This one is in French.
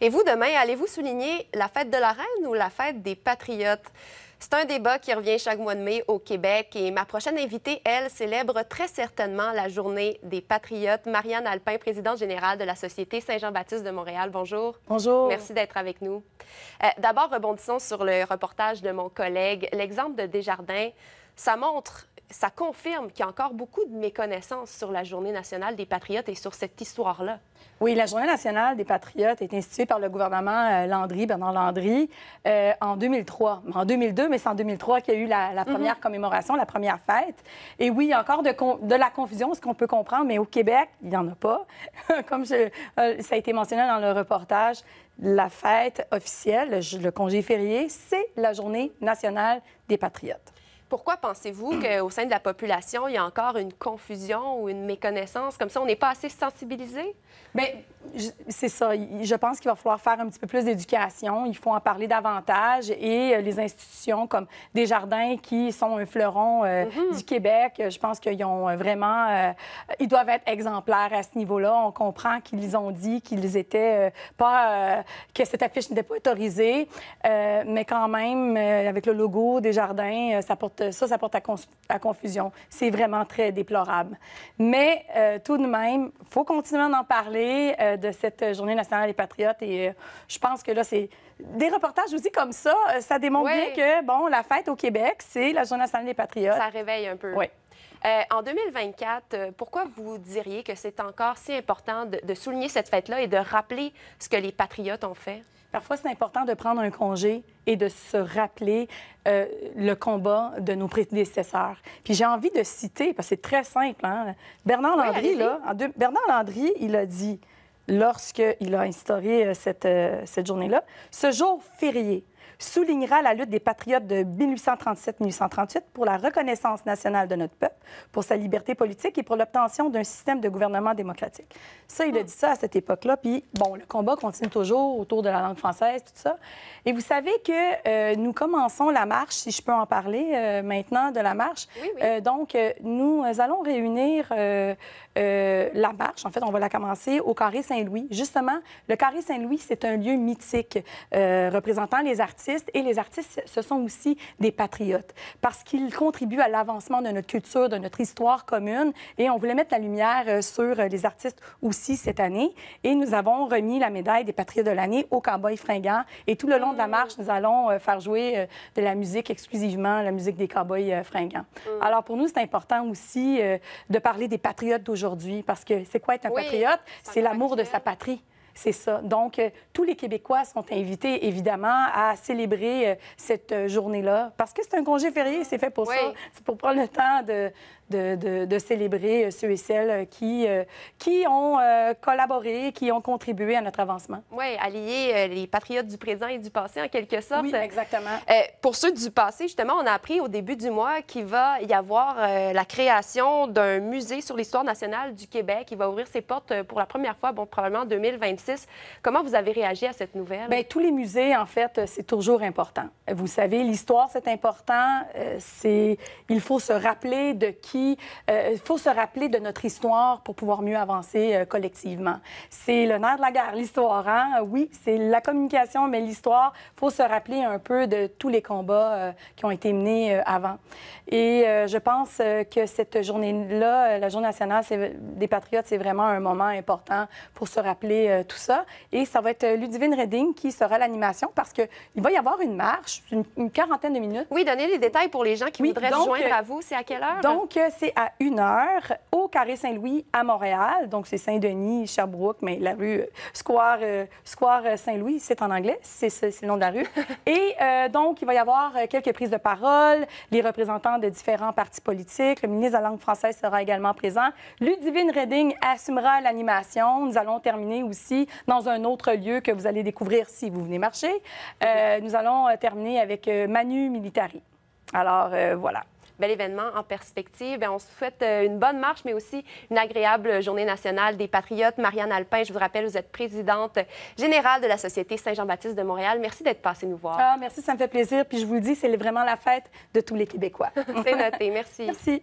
Et vous, demain, allez-vous souligner la fête de la reine ou la fête des patriotes? C'est un débat qui revient chaque mois de mai au Québec et ma prochaine invitée, elle, célèbre très certainement la journée des patriotes. Marianne Alpin, présidente générale de la Société Saint-Jean-Baptiste de Montréal. Bonjour. Bonjour. Merci d'être avec nous. Euh, d'abord, rebondissons sur le reportage de mon collègue. L'exemple de Desjardins ça montre ça confirme qu'il y a encore beaucoup de méconnaissance sur la Journée nationale des patriotes et sur cette histoire-là. Oui, la Journée nationale des patriotes est instituée par le gouvernement euh, Landry, Bernard Landry, euh, en 2003. En 2002, mais c'est en 2003 qu'il y a eu la, mhm. première commémoration, la première fête. Et oui, il y a encore de, la confusion, ce qu'on peut comprendre, mais au Québec, il n'y en a pas. Comme euh, ça a été mentionné dans le reportage, la fête officielle, le, le congé férié, c'est la Journée nationale des patriotes. Pourquoi pensez-vous qu'au sein de la population, il y a encore une confusion ou une méconnaissance? Comme ça, on n'est pas assez sensibilisé? Bien, c'est ça. Je pense qu'il va falloir faire un petit peu plus d'éducation. Il faut en parler davantage. Et euh, les institutions comme Desjardins, qui sont un fleuron euh, mm-hmm. du Québec, euh, je pense qu'ils ont vraiment... ils doivent être exemplaires à ce niveau-là. On comprend qu'ils ont dit qu'ils étaient pas... que cette affiche n'était pas autorisée. mais quand même, avec le logo Desjardins, ça porte ça, ça porte à, confusion. C'est vraiment très déplorable. Mais euh, tout de même, il faut continuer d'en parler euh, de cette Journée nationale des patriotes. Et euh, je pense que là, c'est des reportages aussi comme ça. Ça démontre bien que, bon, la fête au Québec, c'est la Journée nationale des patriotes. Ça réveille un peu. Oui. en 2024, pourquoi vous diriez que c'est encore si important de, de souligner cette fête-là et de rappeler ce que les patriotes ont fait? Parfois, c'est important de prendre un congé et de se rappeler euh, le combat de nos prédécesseurs. Puis j'ai envie de citer, parce que c'est très simple, hein. Bernard Landry, là, Bernard Landry, il a dit, lorsqu'il a instauré euh, cette, euh, cette journée-là, ce jour férié soulignera la lutte des patriotes de 1837-1838 pour la reconnaissance nationale de notre peuple, pour sa liberté politique et pour l'obtention d'un système de gouvernement démocratique. Ça, il a dit ça à cette époque-là. Puis, bon, le combat continue toujours autour de la langue française, tout ça. Et vous savez que euh, nous commençons la marche, si je peux en parler euh, maintenant, de la marche. Euh, donc, nous allons réunir la marche. En fait, on va la commencer au Carré Saint-Louis. Justement, le Carré Saint-Louis, c'est un lieu mythique représentant les artistes et les artistes, ce sont aussi des patriotes parce qu'ils contribuent à l'avancement de notre culture, de notre histoire commune et on voulait mettre la lumière euh, sur euh, les artistes aussi cette année et nous avons remis la médaille des patriotes de l'année aux Cowboys fringants et tout le long de la marche, nous allons euh, faire jouer de la musique exclusivement, la musique des Cowboys fringants. Mm. Alors pour nous, c'est important aussi de parler des patriotes d'aujourd'hui parce que c'est quoi être un patriote? C'est l'amour de sa patrie. C'est ça. Donc, euh, tous les Québécois sont invités, évidemment, à célébrer euh, cette euh, journée-là. Parce que c'est un congé férié, c'est fait pour ça. C'est pour prendre le temps de, célébrer ceux et celles qui, qui ont collaboré, qui ont contribué à notre avancement. Oui, allier les patriotes du présent et du passé, en quelque sorte. Oui, exactement. pour ceux du passé, justement, on a appris au début du mois qu'il va y avoir la création d'un musée sur l'histoire nationale du Québec. Il va ouvrir ses portes pour la première fois, bon, probablement en 2026. Comment vous avez réagi à cette nouvelle? Bien, tous les musées, en fait, euh, c'est toujours important. Vous savez, l'histoire, c'est important. Euh, c'est... Il faut se rappeler de qui... Euh, il faut se rappeler de notre histoire pour pouvoir mieux avancer collectivement. C'est le nerf de la guerre, l'histoire. Hein? Oui, c'est la communication, mais l'histoire, il faut se rappeler un peu de tous les combats qui ont été menés avant. Et je pense que cette journée-là, la Journée nationale des patriotes, c'est vraiment un moment important pour se rappeler tout ça. Et ça va être euh, Ludivine Redding qui sera l'animation parce qu'il va y avoir une marche, une, quarantaine de minutes. Oui, donnez les détails pour les gens qui voudraient se joindre euh, à vous. C'est à quelle heure? Donc, euh, c'est à 1 h au Carré Saint-Louis à Montréal. Donc, c'est Saint-Denis, Sherbrooke, mais la rue Square, Square Saint-Louis, c'est en anglais, c'est le nom de la rue. Et donc, il va y avoir quelques prises de parole, les représentants de différents partis politiques, le ministre de la langue française sera également présent. Ludivine Redding assumera l'animation. Nous allons terminer aussi dans un autre lieu que vous allez découvrir si vous venez marcher. Euh, nous allons euh, terminer avec euh, Manu Militari. Alors, voilà bel événement en perspective. Bien, on souhaite une bonne marche, mais aussi une agréable journée nationale des patriotes. Marianne Alpin, je vous rappelle, vous êtes présidente générale de la Société Saint-Jean-Baptiste de Montréal. Merci d'être passée nous voir. Ah, merci, ça me fait plaisir. Puis je vous le dis, c'est vraiment la fête de tous les Québécois. c'est noté. Merci. Merci.